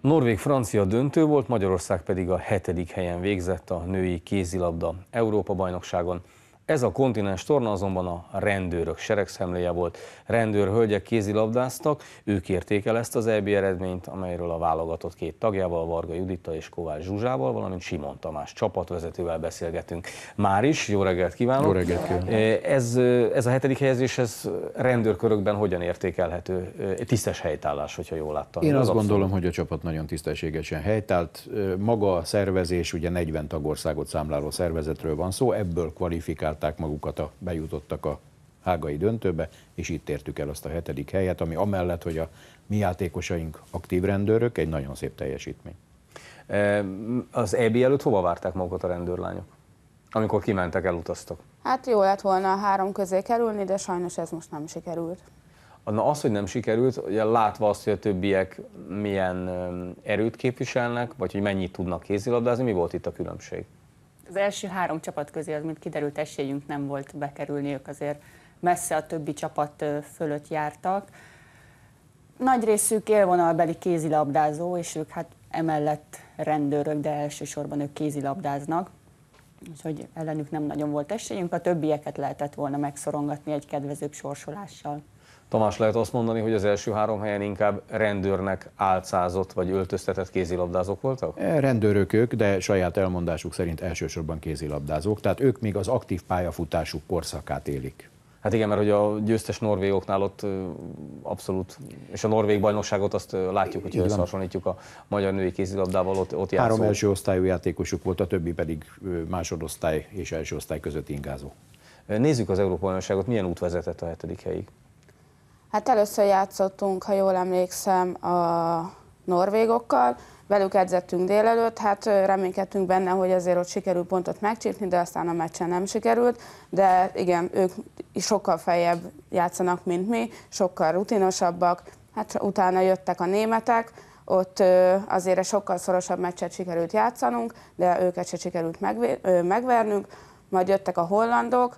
Norvég-Francia döntő volt, Magyarország pedig a hetedik helyen végzett a női kézilabda Európa-bajnokságon. Ez a kontinens torna azonban a rendőrök seregszemléje volt. Rendőr hölgyek kézilabdáztak, ők érték el ezt az EB eredményt, amelyről a válogatott két tagjával, Varga juditta és Kovács Zsuzsával, valamint Simon Tamás csapatvezetővel beszélgetünk. Már is, jó reggelt kívánok! Jó reggelt kívánok! Ez, ez a hetedik helyezés, ez rendőrkörökben hogyan értékelhető? Tisztes helytállás, hogyha jól láttam. Én az azt abszolút. hogy a csapat nagyon tisztességesen helytált. Maga a szervezés, ugye 40 tagországot számláló szervezetről van szó, ebből kvalifikált vizsgálták magukat, a, bejutottak a hágai döntőbe, és itt értük el azt a hetedik helyet, ami amellett, hogy a mi játékosaink aktív rendőrök, egy nagyon szép teljesítmény. Az EB előtt hova várták magukat a rendőrlányok? Amikor kimentek, elutaztak. Hát jó lett volna a három közé kerülni, de sajnos ez most nem sikerült. Na az, hogy nem sikerült, ugye látva azt, hogy a többiek milyen erőt képviselnek, vagy hogy mennyit tudnak kézilabdázni, mi volt itt a különbség? az első három csapat közé, az mint kiderült, esélyünk nem volt bekerülni, ők azért messze a többi csapat fölött jártak. Nagy részük élvonalbeli kézilabdázó, és ők hát emellett rendőrök, de elsősorban ők kézilabdáznak, úgyhogy ellenük nem nagyon volt esélyünk, a többieket lehetett volna megszorongatni egy kedvezőbb sorsolással. Tamás, lehet azt mondani, hogy az első három helyen inkább rendőrnek álcázott vagy öltöztetett kézilabdázók voltak? E, rendőrök ők, de saját elmondásuk szerint elsősorban kézilabdázók, tehát ők még az aktív pályafutásuk korszakát élik. Hát igen, mert hogy a győztes norvégoknál ott abszolút, és a norvég bajnokságot azt látjuk, hogy összehasonlítjuk a magyar női kézilabdával, ott, ott játszó. Három első osztályú játékosuk volt, a többi pedig másodosztály és első osztály között ingázó. Nézzük az Európa Bajnokságot, milyen út vezetett a hetedik helyig? Hát először játszottunk, ha jól emlékszem, a norvégokkal, velük edzettünk délelőtt, hát reménykedtünk benne, hogy azért ott sikerül pontot megcsípni, de aztán a meccsen nem sikerült, de igen, ők sokkal feljebb játszanak, mint mi, sokkal rutinosabbak, hát utána jöttek a németek, ott azért egy sokkal szorosabb meccset sikerült játszanunk, de őket se sikerült megvernünk, majd jöttek a hollandok,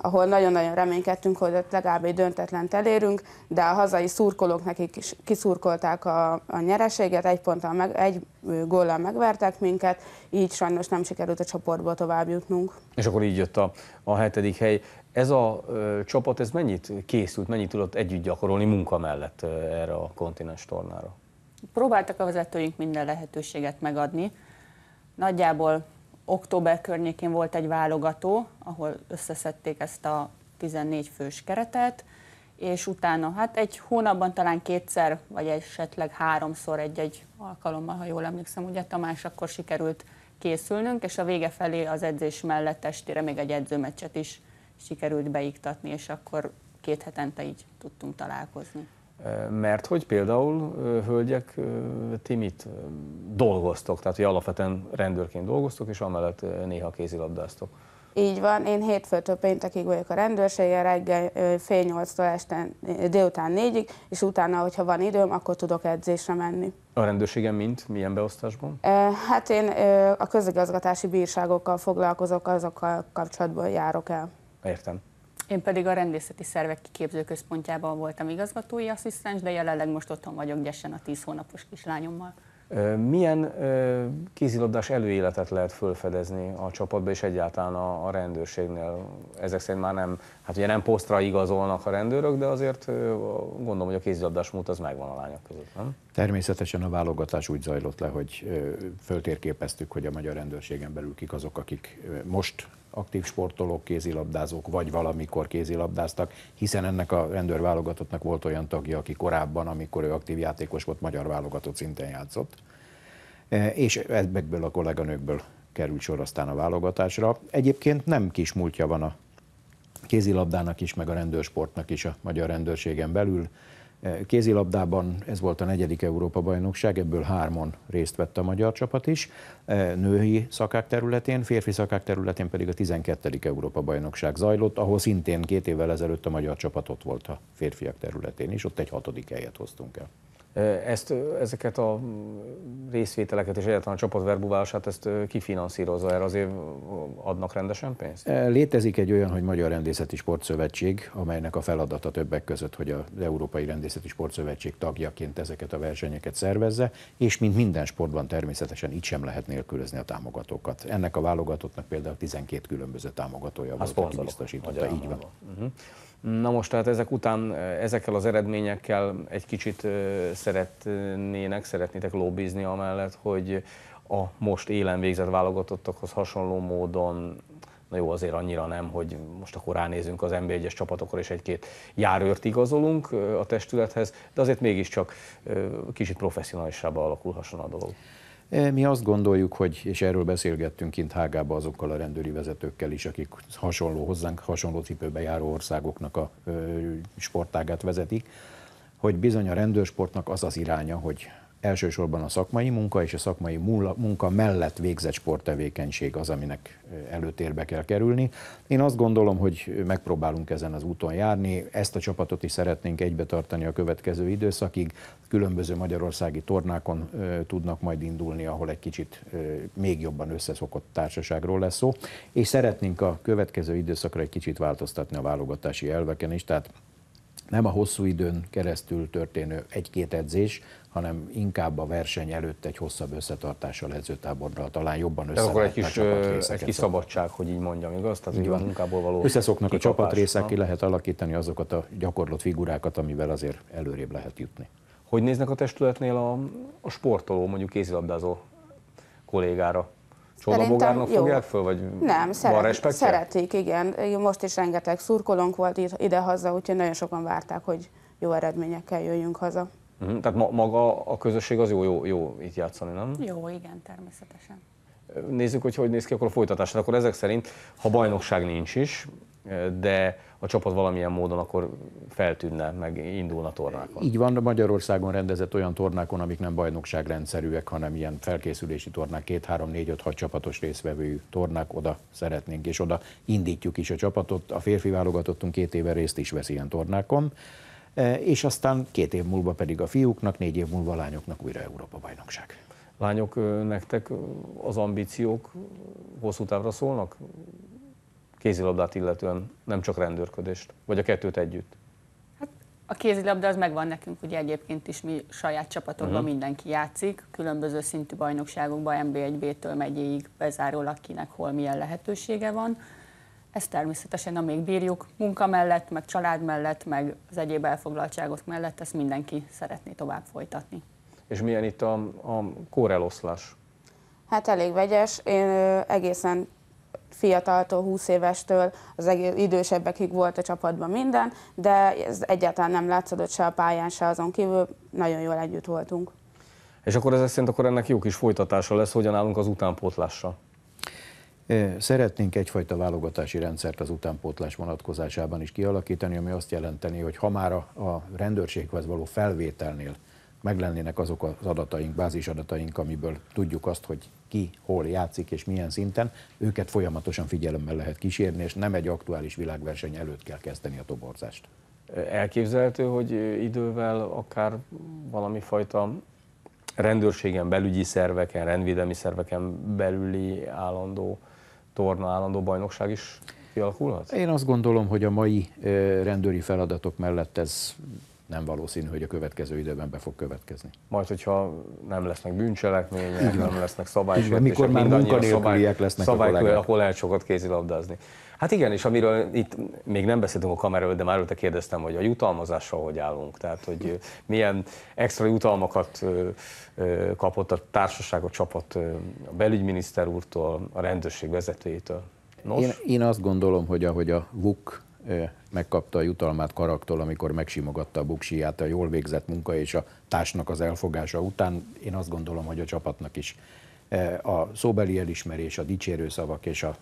ahol nagyon-nagyon reménykedtünk, hogy ott legalább egy döntetlent elérünk, de a hazai szurkolók nekik is kiszurkolták a, a nyereséget, egy ponttal meg, egy góllal megvertek minket, így sajnos nem sikerült a csoportból tovább jutnunk. És akkor így jött a, a hetedik hely. Ez a ö, csapat, ez mennyit készült, mennyit tudott együtt gyakorolni munka mellett ö, erre a kontinens tornára? Próbáltak a vezetőink minden lehetőséget megadni. Nagyjából október környékén volt egy válogató, ahol összeszedték ezt a 14 fős keretet, és utána, hát egy hónapban talán kétszer, vagy esetleg háromszor egy-egy alkalommal, ha jól emlékszem, ugye Tamás, akkor sikerült készülnünk, és a vége felé az edzés mellett estére még egy edzőmeccset is sikerült beiktatni, és akkor két hetente így tudtunk találkozni. Mert hogy például hölgyek, ti mit dolgoztok? Tehát, hogy alapvetően rendőrként dolgoztok, és amellett néha kézilabdáztok. Így van, én hétfőtől péntekig vagyok a rendőrségen, reggel fél nyolctól este délután négyig, és utána, hogyha van időm, akkor tudok edzésre menni. A rendőrségen mint? Milyen beosztásban? Hát én a közigazgatási bírságokkal foglalkozok, azokkal kapcsolatban járok el. Értem. Én pedig a Rendészeti Szervek Kiképzőközpontjában voltam igazgatói asszisztens, de jelenleg most otthon vagyok gyesen a 10 hónapos kislányommal. Milyen kézilabdás előéletet lehet felfedezni a csapatban és egyáltalán a, a rendőrségnél? Ezek szerint már nem, hát ugye nem posztra igazolnak a rendőrök, de azért gondolom, hogy a kézilabdás múlt az megvan a lányok között, nem? Természetesen a válogatás úgy zajlott le, hogy föltérképeztük, hogy a magyar rendőrségen belül kik azok, akik most aktív sportolók, kézilabdázók, vagy valamikor kézilabdáztak, hiszen ennek a rendőrválogatottnak volt olyan tagja, aki korábban, amikor ő aktív játékos volt, magyar válogatott szinten játszott. E, és ezekből a kolléganőkből került sor aztán a válogatásra. Egyébként nem kis múltja van a kézilabdának is, meg a rendőrsportnak is a magyar rendőrségen belül. Kézilabdában ez volt a negyedik Európa-bajnokság, ebből hármon részt vett a magyar csapat is, e, női szakák területén, férfi szakák területén pedig a 12. Európa-bajnokság zajlott, ahol szintén két évvel ezelőtt a magyar csapat ott volt a férfiak területén is, ott egy hatodik helyet hoztunk el. Ezt, ezeket a mm, részvételeket és egyáltalán a csapat ezt kifinanszírozza, erre azért adnak rendesen pénzt? E, létezik egy olyan, hogy Magyar Rendészeti Sportszövetség, amelynek a feladata többek között, hogy az Európai Rendészeti Sportszövetség tagjaként ezeket a versenyeket szervezze, és mint minden sportban természetesen itt sem lehet nélkülözni a támogatókat. Ennek a válogatottnak például 12 különböző támogatója volt, aki biztosította, így van. Uh-huh. Na most tehát ezek után, ezekkel az eredményekkel egy kicsit szeretnének, szeretnétek lobbizni amellett, hogy a most élen végzett válogatottakhoz hasonló módon na jó, azért annyira nem, hogy most akkor ránézünk az nb 1 csapatokra, és egy-két járőrt igazolunk a testülethez, de azért mégiscsak kicsit professzionálisába alakulhasson a dolog. E, mi azt gondoljuk, hogy, és erről beszélgettünk kint Hágába azokkal a rendőri vezetőkkel is, akik hasonló hozzánk, hasonló cipőbe járó országoknak a sportágát vezetik, hogy bizony a rendőrsportnak az az iránya, hogy elsősorban a szakmai munka és a szakmai munka mellett végzett sporttevékenység az, aminek előtérbe kell kerülni. Én azt gondolom, hogy megpróbálunk ezen az úton járni, ezt a csapatot is szeretnénk egybe tartani a következő időszakig, különböző magyarországi tornákon tudnak majd indulni, ahol egy kicsit még jobban összeszokott társaságról lesz szó, és szeretnénk a következő időszakra egy kicsit változtatni a válogatási elveken is, tehát nem a hosszú időn keresztül történő egy-két edzés, hanem inkább a verseny előtt egy hosszabb összetartással edzőtáborral talán jobban össze. akkor egy kis, egy kis szabadság, hogy így mondjam, igaz? Tehát így van. munkából való Összeszoknak a csapatrészek, ki lehet alakítani azokat a gyakorlott figurákat, amivel azért előrébb lehet jutni. Hogy néznek a testületnél a, a sportoló, mondjuk kézilabdázó kollégára? Csodabogárnak fogják föl, vagy Nem, szeretik, szeretik, igen. Most is rengeteg szurkolónk volt ide-haza, úgyhogy nagyon sokan várták, hogy jó eredményekkel jöjjünk haza. Uh-huh. Tehát ma, maga a közösség az jó, jó, jó itt játszani, nem? Jó, igen, természetesen. Nézzük, hogy hogy néz ki akkor a folytatás. Akkor ezek szerint, ha bajnokság nincs is, de a csapat valamilyen módon akkor feltűnne, meg indulna tornákon. Így van, Magyarországon rendezett olyan tornákon, amik nem bajnokságrendszerűek, hanem ilyen felkészülési tornák, két, három, négy, öt, hat csapatos részvevő tornák, oda szeretnénk, és oda indítjuk is a csapatot. A férfi válogatottunk két éve részt is vesz ilyen tornákon e, és aztán két év múlva pedig a fiúknak, négy év múlva a lányoknak újra Európa-bajnokság. Lányok, nektek az ambíciók hosszú távra szólnak? kézilabdát illetően, nem csak rendőrködést, vagy a kettőt együtt? Hát a kézilabda az megvan nekünk, ugye egyébként is mi saját csapatokban uh-huh. Mhm. mindenki játszik, különböző szintű bajnokságokban, MB1-B-től megyéig bezáról, akinek hol milyen lehetősége van. Ez természetesen, amíg bírjuk, munka mellett, meg család mellett, meg az egyéb elfoglaltságok mellett, ezt mindenki szeretné tovább folytatni. És milyen itt a, a kóreloszlás? Hát elég vegyes. Én egészen fiataltól, 20 évestől, az idősebbekig volt a csapatban minden, de ez egyáltalán nem látszódott se a pályán, se azon kívül, nagyon jól együtt voltunk. És akkor ez szerint akkor ennek jó kis folytatása lesz, hogyan állunk az utánpótlással? Szeretnénk egyfajta válogatási rendszert az utánpótlás vonatkozásában is kialakítani, ami azt jelenteni, hogy ha már a rendőrséghez való felvételnél meglennének azok az adataink, bázisadataink, amiből tudjuk azt, hogy ki hol játszik és milyen szinten, őket folyamatosan figyelemmel lehet kísérni, és nem egy aktuális világverseny előtt kell kezdeni a toborzást. Elképzelhető, hogy idővel akár valami fajta rendőrségen, belügyi szerveken, rendvédelmi szerveken belüli állandó torna, állandó bajnokság is kialakulhat? Én azt gondolom, hogy a mai rendőri feladatok mellett ez nem valószínű, hogy a következő időben be fog következni. Majd, hogyha nem lesznek bűncselekmények, nem lesznek szabályok. mikor már munkanélküliek lesznek szabály, a kollégák. akkor lehet sokat kézilabdázni. Hát igen, és amiről itt még nem beszéltünk a kameráról, de már előtte kérdeztem, hogy a jutalmazással hogy állunk, tehát hogy milyen extra jutalmakat kapott a társaság, a csapat a belügyminiszter úrtól, a rendőrség vezetőjétől. Nos? Én, én azt gondolom, hogy ahogy a VUK megkapta a jutalmát Karaktól, amikor megsimogatta a buksiját a jól végzett munka és a társnak az elfogása után. Én azt gondolom, hogy a csapatnak is a szóbeli elismerés, a dicsérő szavak és a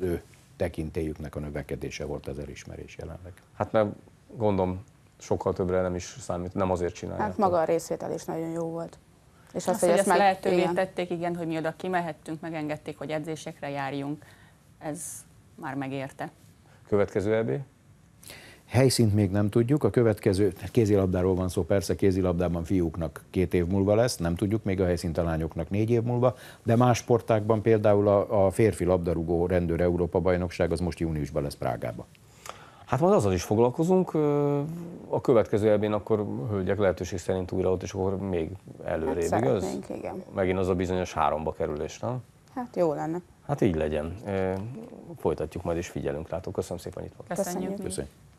ő tekintélyüknek a növekedése volt az elismerés jelenleg. Hát nem gondolom sokkal többre nem is számít, nem azért csinálják. Hát maga a részvétel is nagyon jó volt. És azt, azt hogy, hogy ezt, meg... lehetővé igen. tették, igen, hogy mi oda kimehettünk, megengedték, hogy edzésekre járjunk, ez már megérte. Következő EB? Helyszínt még nem tudjuk, a következő, kézilabdáról van szó, persze kézilabdában fiúknak két év múlva lesz, nem tudjuk még a helyszínt a lányoknak négy év múlva, de más sportákban például a, a férfi labdarúgó rendőr Európa bajnokság az most júniusban lesz Prágában. Hát majd azzal is foglalkozunk, a következő elbén akkor hölgyek lehetőség szerint újra ott, és akkor még előrébb, hát igaz? igen. Megint az a bizonyos háromba kerülés, nem? Hát jó lenne. Hát így legyen. Folytatjuk majd és figyelünk, rá. Köszönöm szépen, hogy itt volt. Köszönjük. Köszönjük.